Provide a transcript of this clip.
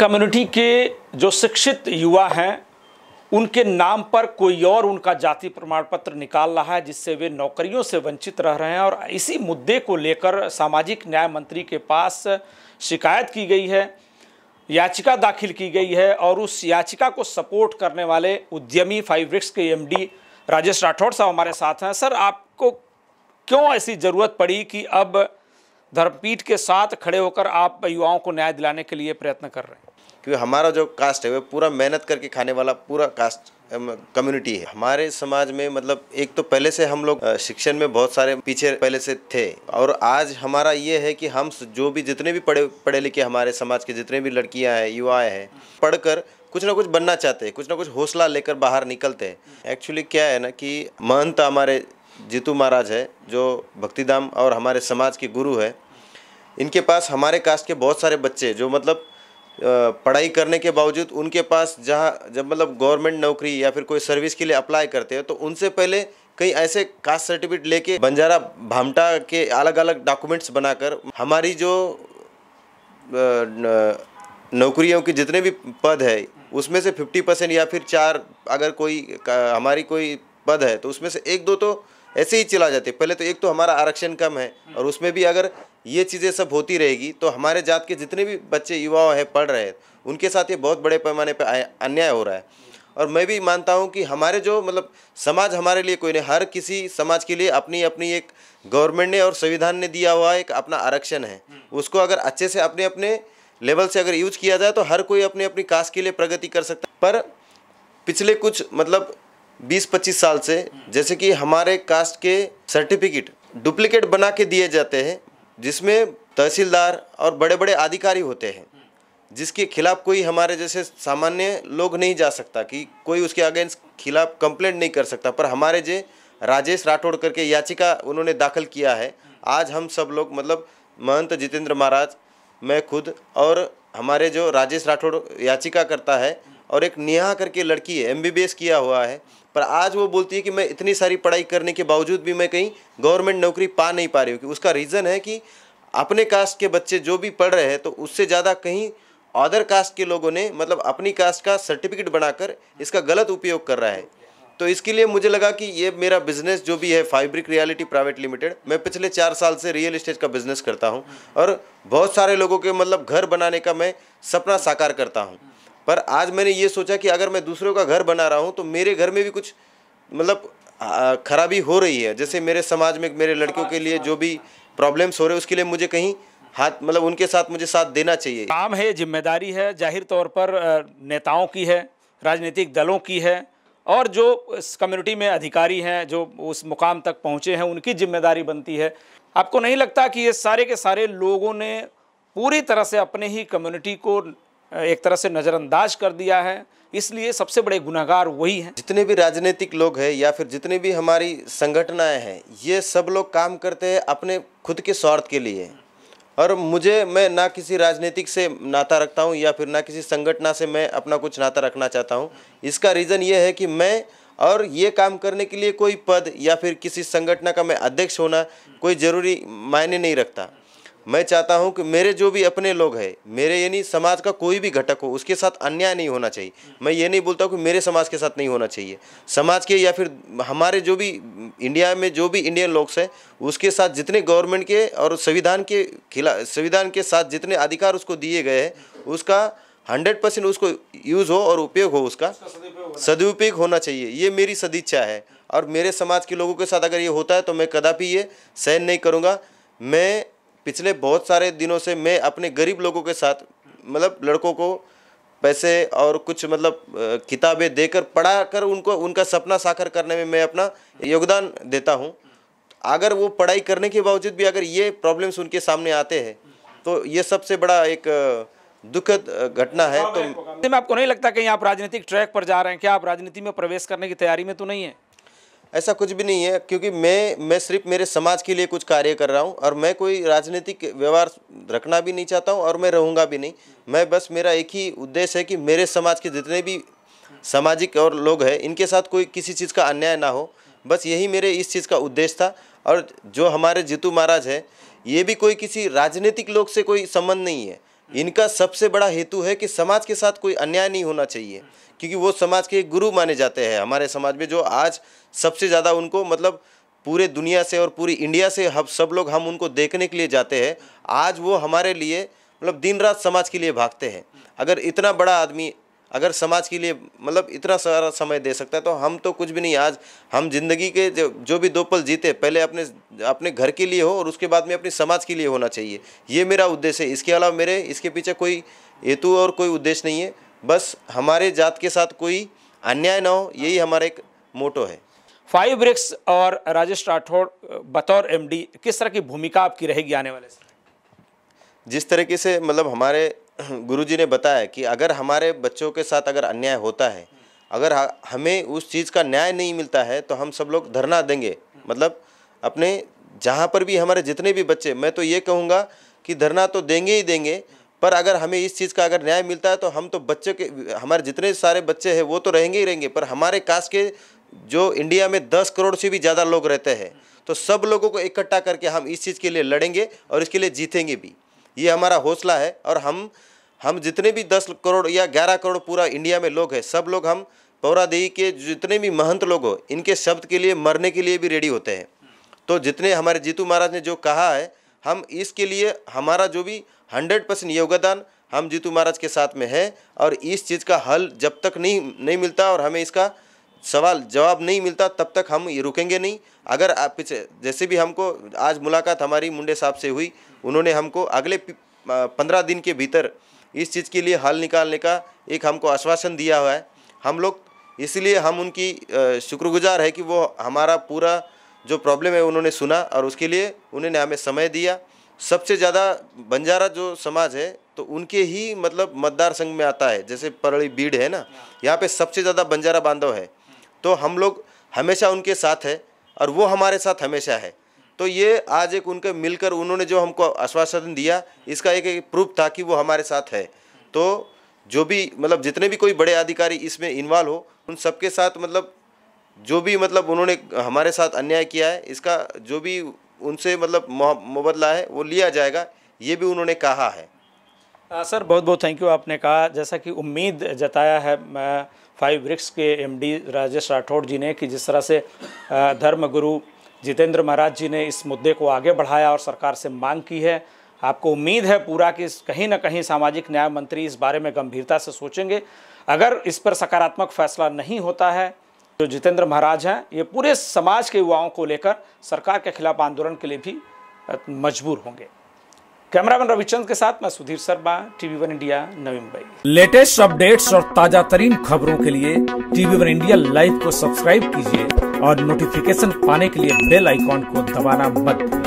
community के जो शिक्षित युवा हैं उनके नाम पर कोई और उनका जाति प्रमाण पत्र निकाल रहा है जिससे वे नौकरियों से वंचित रह रहे हैं और इसी मुद्दे को लेकर सामाजिक न्याय मंत्री के पास शिकायत की गई है याचिका दाखिल की गई है और उस याचिका को सपोर्ट करने वाले उद्यमी फाइब्रिक्स के एमडी राजेश राठौड़ साहब हमारे साथ हैं सर आपको क्यों ऐसी ज़रूरत पड़ी कि अब धर्मपीठ के साथ खड़े होकर आप युवाओं को न्याय दिलाने के लिए प्रयत्न कर रहे हैं क्योंकि हमारा जो कास्ट है वो पूरा मेहनत करके खाने वाला पूरा कास्ट कम्युनिटी है हमारे समाज में मतलब एक तो पहले से हम लोग शिक्षण में बहुत सारे पीछे पहले से थे और आज हमारा ये है कि हम जो भी जितने भी पढ़े पढ़े लिखे हमारे समाज के जितने भी लड़कियां हैं युवाएं हैं पढ़कर कुछ ना कुछ बनना चाहते हैं कुछ ना कुछ हौसला लेकर बाहर निकलते हैं एक्चुअली क्या है ना कि महंत हमारे जीतू महाराज है जो भक्तिधाम और हमारे समाज के गुरु है इनके पास हमारे कास्ट के बहुत सारे बच्चे जो मतलब पढ़ाई करने के बावजूद उनके पास जहाँ जब मतलब गवर्नमेंट नौकरी या फिर कोई सर्विस के लिए अप्लाई करते हैं तो उनसे पहले कई ऐसे कास्ट सर्टिफिकेट लेके बंजारा भामटा के अलग अलग डॉक्यूमेंट्स बनाकर हमारी जो नौकरियों के जितने भी पद है उसमें से फिफ्टी परसेंट या फिर चार अगर कोई हमारी कोई पद है तो उसमें से एक दो तो ऐसे ही चला जाते पहले तो एक तो हमारा आरक्षण कम है और उसमें भी अगर ये चीज़ें सब होती रहेगी तो हमारे जात के जितने भी बच्चे युवा हैं पढ़ रहे हैं उनके साथ ये बहुत बड़े पैमाने पर अन्याय हो रहा है और मैं भी मानता हूँ कि हमारे जो मतलब समाज हमारे लिए कोई नहीं हर किसी समाज के लिए अपनी अपनी एक गवर्नमेंट ने और संविधान ने दिया हुआ एक अपना आरक्षण है उसको अगर अच्छे से अपने अपने लेवल से अगर यूज किया जाए तो हर कोई अपने अपनी कास्ट के लिए प्रगति कर सकता है पर पिछले कुछ मतलब 20-25 साल से जैसे कि हमारे कास्ट के सर्टिफिकेट डुप्लीकेट बना के दिए जाते हैं जिसमें तहसीलदार और बड़े बड़े अधिकारी होते हैं जिसके खिलाफ कोई हमारे जैसे सामान्य लोग नहीं जा सकता कि कोई उसके अगेंस्ट खिलाफ कंप्लेंट नहीं कर सकता पर हमारे जे राजेश राठौड़ करके याचिका उन्होंने दाखिल किया है आज हम सब लोग मतलब महंत जितेंद्र महाराज मैं खुद और हमारे जो राजेश राठौड़ याचिका करता है और एक नेहा करके लड़की है एमबीबीएस किया हुआ है पर आज वो बोलती है कि मैं इतनी सारी पढ़ाई करने के बावजूद भी मैं कहीं गवर्नमेंट नौकरी पा नहीं पा रही हूँ उसका रीज़न है कि अपने कास्ट के बच्चे जो भी पढ़ रहे हैं तो उससे ज़्यादा कहीं अदर कास्ट के लोगों ने मतलब अपनी कास्ट का सर्टिफिकेट बनाकर इसका गलत उपयोग कर रहा है तो इसके लिए मुझे लगा कि ये मेरा बिजनेस जो भी है फाइब्रिक रियलिटी प्राइवेट लिमिटेड मैं पिछले चार साल से रियल इस्टेट का बिजनेस करता हूँ और बहुत सारे लोगों के मतलब घर बनाने का मैं सपना साकार करता हूँ पर आज मैंने ये सोचा कि अगर मैं दूसरों का घर बना रहा हूँ तो मेरे घर में भी कुछ मतलब खराबी हो रही है जैसे मेरे समाज में मेरे लड़कियों के लिए जो भी प्रॉब्लम्स हो रहे हैं उसके लिए मुझे कहीं हाथ मतलब उनके साथ मुझे साथ देना चाहिए काम है जिम्मेदारी है जाहिर तौर पर नेताओं की है राजनीतिक दलों की है और जो इस कम्युनिटी में अधिकारी हैं जो उस मुकाम तक पहुँचे हैं उनकी जिम्मेदारी बनती है आपको नहीं लगता कि ये सारे के सारे लोगों ने पूरी तरह से अपने ही कम्युनिटी को एक तरह से नज़रअंदाज कर दिया है इसलिए सबसे बड़े गुनागार वही हैं जितने भी राजनीतिक लोग हैं या फिर जितने भी हमारी संगठनाएं हैं ये सब लोग काम करते हैं अपने खुद के स्वार्थ के लिए और मुझे मैं ना किसी राजनीतिक से नाता रखता हूँ या फिर ना किसी संगठना से मैं अपना कुछ नाता रखना चाहता हूँ इसका रीज़न ये है कि मैं और ये काम करने के लिए कोई पद या फिर किसी संगठना का मैं अध्यक्ष होना कोई ज़रूरी मायने नहीं रखता मैं चाहता हूं कि मेरे जो भी अपने लोग हैं मेरे यानी समाज का कोई भी घटक हो उसके साथ अन्याय नहीं होना चाहिए मैं ये नहीं बोलता हूं कि मेरे समाज के साथ नहीं होना चाहिए समाज के या फिर हमारे जो भी इंडिया में जो भी इंडियन लोग हैं उसके साथ जितने गवर्नमेंट के और संविधान के खिला संविधान के साथ जितने अधिकार उसको दिए गए हैं उसका हंड्रेड परसेंट उसको यूज़ हो और उपयोग हो उसका सदुपयोग होना चाहिए ये मेरी सदिच्छा है और मेरे समाज के लोगों के साथ अगर ये होता है तो मैं कदापि ये सहन नहीं करूँगा मैं पिछले बहुत सारे दिनों से मैं अपने गरीब लोगों के साथ मतलब लड़कों को पैसे और कुछ मतलब किताबें देकर पढ़ा कर उनको उनका सपना साकार करने में मैं अपना योगदान देता हूँ अगर वो पढ़ाई करने के बावजूद भी अगर ये प्रॉब्लम्स उनके सामने आते हैं तो ये सबसे बड़ा एक दुखद घटना है तो मैं आपको नहीं लगता कि आप राजनीतिक ट्रैक पर जा रहे हैं क्या आप राजनीति में प्रवेश करने की तैयारी में तो नहीं है ऐसा कुछ भी नहीं है क्योंकि मैं मैं सिर्फ मेरे समाज के लिए कुछ कार्य कर रहा हूँ और मैं कोई राजनीतिक व्यवहार रखना भी नहीं चाहता हूँ और मैं रहूँगा भी नहीं मैं बस मेरा एक ही उद्देश्य है कि मेरे समाज के जितने भी सामाजिक और लोग हैं इनके साथ कोई किसी चीज़ का अन्याय ना हो बस यही मेरे इस चीज़ का उद्देश्य था और जो हमारे जीतू महाराज है ये भी कोई किसी राजनीतिक लोग से कोई संबंध नहीं है इनका सबसे बड़ा हेतु है कि समाज के साथ कोई अन्याय नहीं होना चाहिए क्योंकि वो समाज के गुरु माने जाते हैं हमारे समाज में जो आज सबसे ज़्यादा उनको मतलब पूरे दुनिया से और पूरी इंडिया से हम सब लोग हम उनको देखने के लिए जाते हैं आज वो हमारे लिए मतलब दिन रात समाज के लिए भागते हैं अगर इतना बड़ा आदमी अगर समाज के लिए मतलब इतना सारा समय दे सकता है तो हम तो कुछ भी नहीं आज हम जिंदगी के जो जो भी दो पल जीते पहले अपने अपने घर के लिए हो और उसके बाद में अपने समाज के लिए होना चाहिए ये मेरा उद्देश्य है इसके अलावा मेरे इसके पीछे कोई हेतु और कोई उद्देश्य नहीं है बस हमारे जात के साथ कोई अन्याय ना हो यही हमारा एक मोटो है फाइव ब्रिक्स और राजेश राठौड़ बतौर एमडी किस तरह की भूमिका आपकी रहेगी आने वाले से जिस तरीके से मतलब हमारे गुरुजी ने बताया कि अगर हमारे बच्चों के साथ अगर अन्याय होता है अगर हमें उस चीज़ का न्याय नहीं मिलता है तो हम सब लोग धरना देंगे मतलब अपने जहाँ पर भी हमारे जितने भी बच्चे मैं तो ये कहूँगा कि धरना तो देंगे ही देंगे पर अगर हमें इस चीज़ का अगर न्याय मिलता है तो हम तो बच्चे के हमारे जितने सारे बच्चे हैं वो तो रहेंगे ही रहेंगे पर हमारे कास्ट के जो इंडिया में दस करोड़ से भी ज़्यादा लोग रहते हैं तो सब लोगों को इकट्ठा करके हम इस चीज़ के लिए लड़ेंगे और इसके लिए जीतेंगे भी ये हमारा हौसला है और हम हम जितने भी दस करोड़ या ग्यारह करोड़ पूरा इंडिया में लोग हैं सब लोग हम पौरादेही के जितने भी महंत लोग हो इनके शब्द के लिए मरने के लिए भी रेडी होते हैं तो जितने हमारे जीतू महाराज ने जो कहा है हम इसके लिए हमारा जो भी हंड्रेड परसेंट योगदान हम जीतू महाराज के साथ में है और इस चीज़ का हल जब तक नहीं नहीं मिलता और हमें इसका सवाल जवाब नहीं मिलता तब तक हम ये रुकेंगे नहीं अगर आप पिछले जैसे भी हमको आज मुलाकात हमारी मुंडे साहब से हुई उन्होंने हमको अगले पंद्रह दिन के भीतर इस चीज़ के लिए हल निकालने का एक हमको आश्वासन दिया हुआ है हम लोग इसलिए हम उनकी शुक्रगुजार है कि वो हमारा पूरा जो प्रॉब्लम है उन्होंने सुना और उसके लिए उन्होंने हमें समय दिया सबसे ज़्यादा बंजारा जो समाज है तो उनके ही मतलब मतदार संघ में आता है जैसे परड़ी बीड़ है ना यहाँ पे सबसे ज़्यादा बंजारा बांधव है तो हम लोग हमेशा उनके साथ है और वो हमारे साथ हमेशा है तो ये आज एक उनके मिलकर उन्होंने जो हमको आश्वासन दिया इसका एक, एक प्रूफ था कि वो हमारे साथ है तो जो भी मतलब जितने भी कोई बड़े अधिकारी इसमें इन्वॉल्व हो उन सबके साथ मतलब जो भी मतलब उन्होंने हमारे साथ अन्याय किया है इसका जो भी उनसे मतलब मुबदला है वो लिया जाएगा ये भी उन्होंने कहा है आ, सर बहुत बहुत थैंक यू आपने कहा जैसा कि उम्मीद जताया है फाइव ब्रिक्स के एमडी राजेश राठौड़ जी ने कि जिस तरह से धर्मगुरु जितेंद्र महाराज जी ने इस मुद्दे को आगे बढ़ाया और सरकार से मांग की है आपको उम्मीद है पूरा कि कहीं ना कहीं सामाजिक न्याय मंत्री इस बारे में गंभीरता से सोचेंगे अगर इस पर सकारात्मक फैसला नहीं होता है जो जितेंद्र महाराज हैं ये पूरे समाज के युवाओं को लेकर सरकार के खिलाफ आंदोलन के लिए भी मजबूर होंगे कैमरामैन रविचंद के साथ मैं Sudhir Sharma TV one India Navi Mumbai latest updates और ताजा तरीन खबरों के लिए टीवी वन इंडिया लाइव को सब्सक्राइब कीजिए और नोटिफिकेशन पाने के लिए बेल आइकॉन को दबाना मत